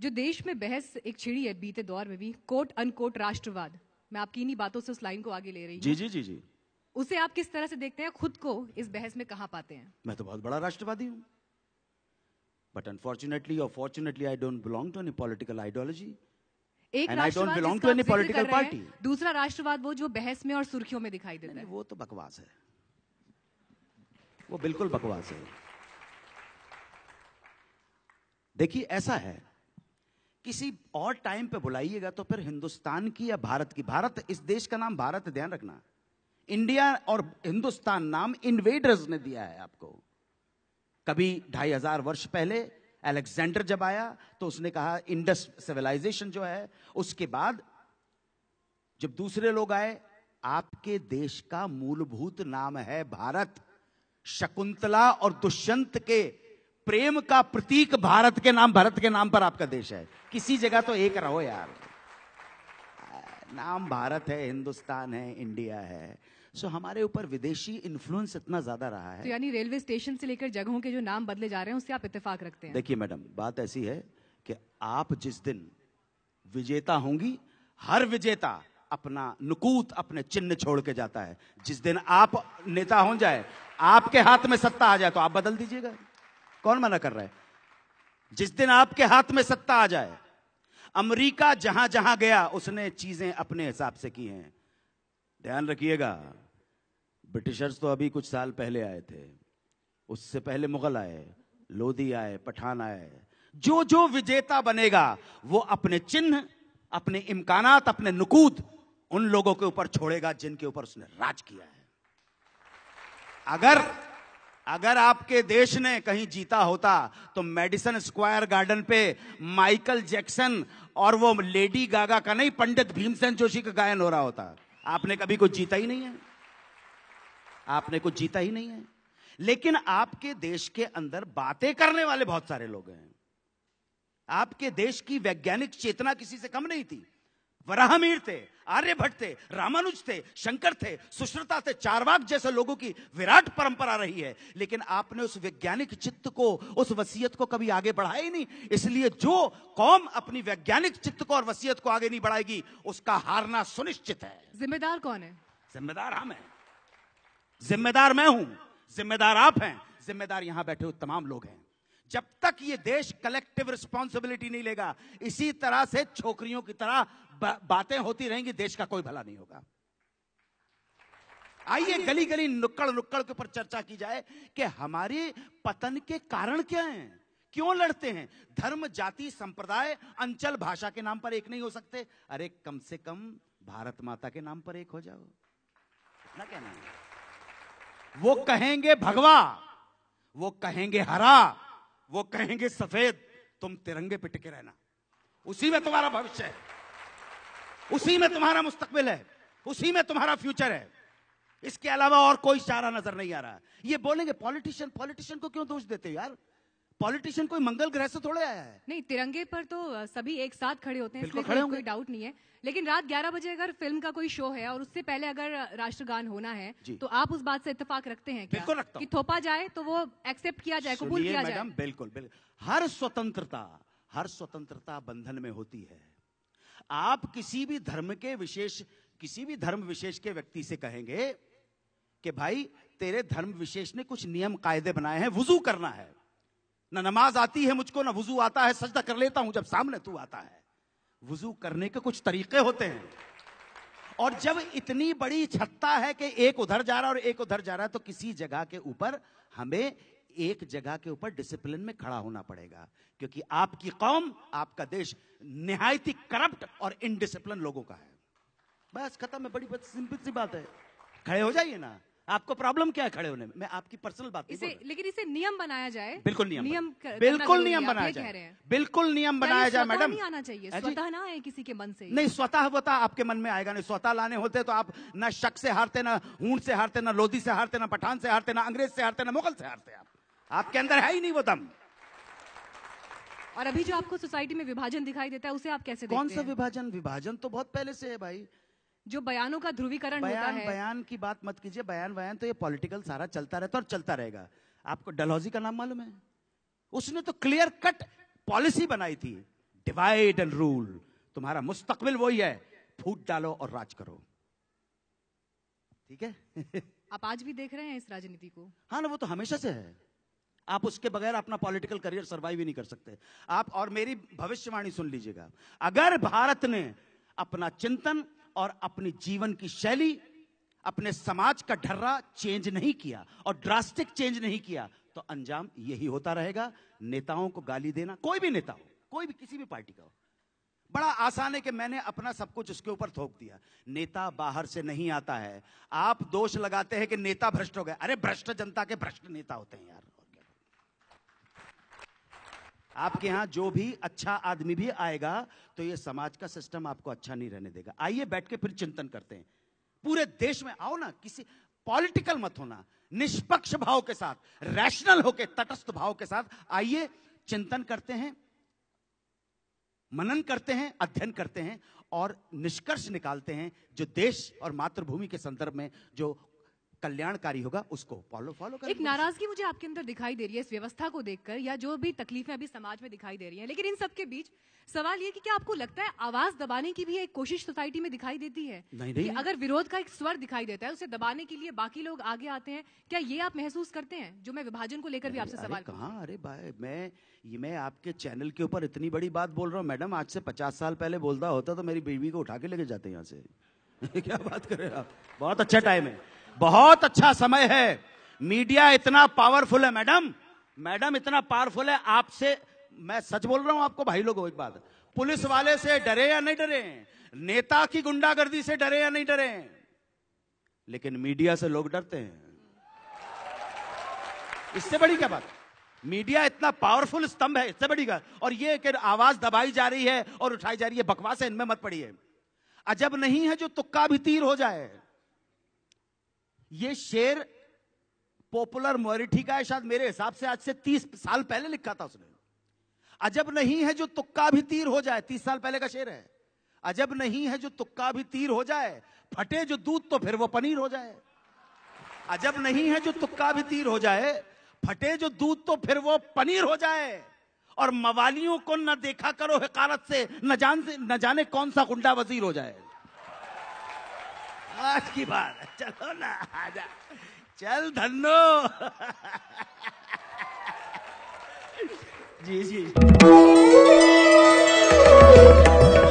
जो देश में बहस एक छिड़ी है बीते दौर में भी कोट अनकोट राष्ट्रवाद मैं आपकी इन्हीं बातों से उस लाइन को आगे ले रही हूँ जी जी जी जी उसे आप किस तरह से देखते हैं खुद को इस बहस में कहा पाते हैं मैं तो बहुत बड़ा राष्ट्रवादी हूँ बट अनफॉर्चुनेटली और fortunately I don't belong to any political ideology एक And राष्ट्रवाद belong to any दूसरा राष्ट्रवाद वो जो बहस में और सुर्खियों में दिखाई देता है वो तो बकवास है वो बिल्कुल बकवास है देखिए ऐसा है किसी और टाइम पे बुलाइएगा तो फिर हिंदुस्तान की या भारत की भारत इस देश का नाम भारत ध्यान रखना इंडिया और हिंदुस्तान नाम इन्वेडर्स ने दिया है आपको कभी ढाई हजार वर्ष पहले एलेक्सेंडर जब आया तो उसने कहा इंडस सिविलाइजेशन जो है उसके बाद जब दूसरे लोग आए आपके देश का मूलभूत नाम है भारत शकुंतला और दुष्यंत के प्रेम का प्रतीक भारत के नाम भारत के नाम पर आपका देश है किसी जगह तो एक रहो यार नाम भारत है हिंदुस्तान है इंडिया है सो so, हमारे ऊपर विदेशी इन्फ्लुएंस इतना ज्यादा रहा है तो यानी रेलवे स्टेशन से लेकर जगहों के जो नाम बदले जा रहे हैं उससे आप इतफाक रखते हैं देखिए मैडम बात ऐसी है कि आप जिस दिन विजेता होंगी हर विजेता अपना नुकूत अपने चिन्ह छोड़ के जाता है जिस दिन आप नेता हो जाए आपके हाथ में सत्ता आ जाए तो आप बदल दीजिएगा कौन मना कर रहा है जिस दिन आपके हाथ में सत्ता आ जाए अमेरिका जहां जहां गया उसने चीजें अपने हिसाब से की हैं ध्यान रखिएगा ब्रिटिशर्स तो अभी कुछ साल पहले आए थे उससे पहले मुगल आए लोधी आए पठान आए जो जो विजेता बनेगा वो अपने चिन्ह अपने इम्कान अपने नुकूद उन लोगों के ऊपर छोड़ेगा जिनके ऊपर उसने राज किया है अगर अगर आपके देश ने कहीं जीता होता तो मेडिसन स्क्वायर गार्डन पे माइकल जैक्सन और वो लेडी गागा का नहीं पंडित भीमसेन जोशी का गायन हो रहा होता आपने कभी कुछ जीता ही नहीं है आपने कुछ जीता ही नहीं है लेकिन आपके देश के अंदर बातें करने वाले बहुत सारे लोग हैं आपके देश की वैज्ञानिक चेतना किसी से कम नहीं थी वराहमीर थे आर्यभट्ट थे रामानुज थे शंकर थे सुश्रुता थे चारवाक जैसे लोगों की विराट परंपरा रही है लेकिन आपने उस वैज्ञानिक चित्त को उस वसीयत को कभी आगे बढ़ाया ही नहीं इसलिए जो कौम अपनी वैज्ञानिक चित्त को और वसीयत को आगे नहीं बढ़ाएगी उसका हारना सुनिश्चित है जिम्मेदार कौन है जिम्मेदार हम है जिम्मेदार मैं हूं जिम्मेदार आप हैं जिम्मेदार यहां बैठे हुए तमाम लोग हैं जब तक ये देश कलेक्टिव रिस्पॉन्सिबिलिटी नहीं लेगा इसी तरह से छोकरियों की तरह बा, बातें होती रहेंगी देश का कोई भला नहीं होगा आइए गली गली नुक्कड़ नुक्कड़ के ऊपर चर्चा की जाए कि हमारे पतन के कारण क्या हैं क्यों लड़ते हैं धर्म जाति संप्रदाय अंचल भाषा के नाम पर एक नहीं हो सकते अरे कम से कम भारत माता के नाम पर एक हो जाओ ना कहना वो कहेंगे भगवा वो कहेंगे हरा वो कहेंगे सफेद तुम तिरंगे पे टिके रहना उसी में तुम्हारा भविष्य है उसी में तुम्हारा मुस्तकबिल है उसी में तुम्हारा फ्यूचर है इसके अलावा और कोई चारा नजर नहीं आ रहा ये बोलेंगे पॉलिटिशियन पॉलिटिशियन को क्यों दोष देते हो यार पॉलिटिशियन कोई मंगल ग्रह से थोड़े आया है नहीं तिरंगे पर तो सभी एक साथ खड़े होते हैं खड़े कोई डाउट नहीं है लेकिन रात 11 बजे अगर फिल्म का कोई शो है और उससे पहले अगर राष्ट्रगान होना है तो आप उस बात से इतफाक रखते हैं क्या? कि थोपा जाए तो वो एक्सेप्ट किया जाए कबूल किया जाए बिल्कुल बिल्कुल हर स्वतंत्रता हर स्वतंत्रता बंधन में होती है आप किसी भी धर्म के विशेष किसी भी धर्म विशेष के व्यक्ति से कहेंगे कि भाई तेरे धर्म विशेष ने कुछ नियम कायदे बनाए हैं वजू करना है ना नमाज आती है मुझको ना वजू आता है सजदा कर लेता हूं जब सामने तू आता है वजू करने के कुछ तरीके होते हैं और जब इतनी बड़ी छत्ता है कि एक उधर जा रहा है और एक उधर जा रहा है तो किसी जगह के ऊपर हमें एक जगह के ऊपर डिसिप्लिन में खड़ा होना पड़ेगा क्योंकि आपकी कौम आपका देश ही करप्ट और इनडिसिप्लिन लोगों का है बस खत्म है बड़ी सिंपल सी बात है खड़े हो जाइए ना आपको प्रॉब्लम क्या है खड़े होने में मैं आपकी पर्सनल बात इसे लेकिन इसे नियम बनाया जाए बिल्कुल नियम नियम बिल्कुल नियम बनाया जाए बिल्कुल नियम बनाया जाए मैडम नहीं आना चाहिए स्वतः ना आए किसी के मन से नहीं स्वतः होता आपके मन में आएगा नहीं स्वतः लाने होते तो आप ना शक से हारते ना ऊंट से हारते ना लोधी से हारते ना पठान से हारते ना अंग्रेज से हारते ना मुगल से हारते आप आपके अंदर है ही नहीं वो दम और अभी जो आपको सोसाइटी में विभाजन दिखाई देता है उसे आप कैसे कौन सा विभाजन विभाजन तो बहुत पहले से है भाई जो बयानों का ध्रुवीकरण बयान, होता है बयान की बात मत कीजिए बयान बयान तो ये पॉलिटिकल सारा चलता रहता है और चलता रहेगा आपको डलहौजी का नाम मालूम है उसने तो क्लियर कट पॉलिसी बनाई थी डिवाइड एंड रूल तुम्हारा मुस्तकबिल वही है फूट डालो और राज करो ठीक है आप आज भी देख रहे हैं इस राजनीति को हाँ ना वो तो हमेशा से है आप उसके बगैर अपना पॉलिटिकल करियर सर्वाइव ही नहीं कर सकते आप और मेरी भविष्यवाणी सुन लीजिएगा अगर भारत ने अपना चिंतन और अपने जीवन की शैली अपने समाज का ढर्रा चेंज नहीं किया और ड्रास्टिक चेंज नहीं किया तो अंजाम यही होता रहेगा नेताओं को गाली देना कोई भी नेता हो कोई भी किसी भी पार्टी का हो बड़ा आसान है कि मैंने अपना सब कुछ उसके ऊपर थोप दिया नेता बाहर से नहीं आता है आप दोष लगाते हैं कि नेता भ्रष्ट हो गए अरे भ्रष्ट जनता के भ्रष्ट नेता होते हैं यार आपके यहाँ जो भी अच्छा आदमी भी आएगा तो ये समाज का सिस्टम आपको अच्छा नहीं रहने देगा आइए बैठ के फिर चिंतन करते हैं पूरे देश में आओ ना किसी पॉलिटिकल मत होना निष्पक्ष भाव के साथ रैशनल होके तटस्थ भाव के साथ आइए चिंतन करते हैं मनन करते हैं अध्ययन करते हैं और निष्कर्ष निकालते हैं जो देश और मातृभूमि के संदर्भ में जो कल्याणकारी होगा उसको फॉलो फॉलो कर एक नाराजगी मुझे आपके अंदर दिखाई दे रही है इस व्यवस्था को देखकर या जो भी तकलीफें अभी समाज में दिखाई दे रही हैं लेकिन इन सबके बीच सवाल ये कि क्या आपको लगता है आवाज दबाने की भी एक कोशिश सोसाइटी में दिखाई देती है नहीं, नहीं, कि अगर विरोध का एक स्वर दिखाई देता है उसे दबाने के लिए बाकी लोग आगे आते हैं क्या ये आप महसूस करते हैं जो मैं विभाजन को लेकर भी आपसे सवाल कहा अरे भाई मैं ये मैं आपके चैनल के ऊपर इतनी बड़ी बात बोल रहा हूँ मैडम आज से पचास साल पहले बोलता होता तो मेरी बीवी को उठा के लेके जाते यहाँ से क्या बात कर रहे हैं आप बहुत अच्छा टाइम अच्छा। है बहुत अच्छा समय है मीडिया इतना पावरफुल है मैडम मैडम इतना पावरफुल है आपसे मैं सच बोल रहा हूं आपको भाई लोगों एक बात पुलिस वाले से डरे या नहीं डरे नेता की गुंडागर्दी से डरे या नहीं डरे लेकिन मीडिया से लोग डरते हैं इससे बड़ी क्या बात मीडिया इतना पावरफुल स्तंभ है इससे बड़ी क्या और ये कि आवाज दबाई जा रही है और उठाई जा रही है बकवास है इनमें मत पड़ी है अजब नहीं है जो तुक्का भी तीर हो जाए ये शेर पॉपुलर मोरिटी का है शायद मेरे हिसाब से आज से तीस साल पहले लिखा था उसने अजब नहीं है जो तुक्का भी तीर हो जाए तीस साल पहले का शेर है अजब नहीं है जो तुक्का भी तीर हो जाए फटे जो दूध तो फिर वो पनीर हो जाए अजब नहीं है जो तुक्का भी तीर हो जाए फटे जो दूध तो फिर वो पनीर हो जाए और मवालियों को न देखा करो हकारत से न जान से न जाने कौन सा गुंडा वजीर हो जाए आज की बात चलो ना आजा चल धन्नो जी जी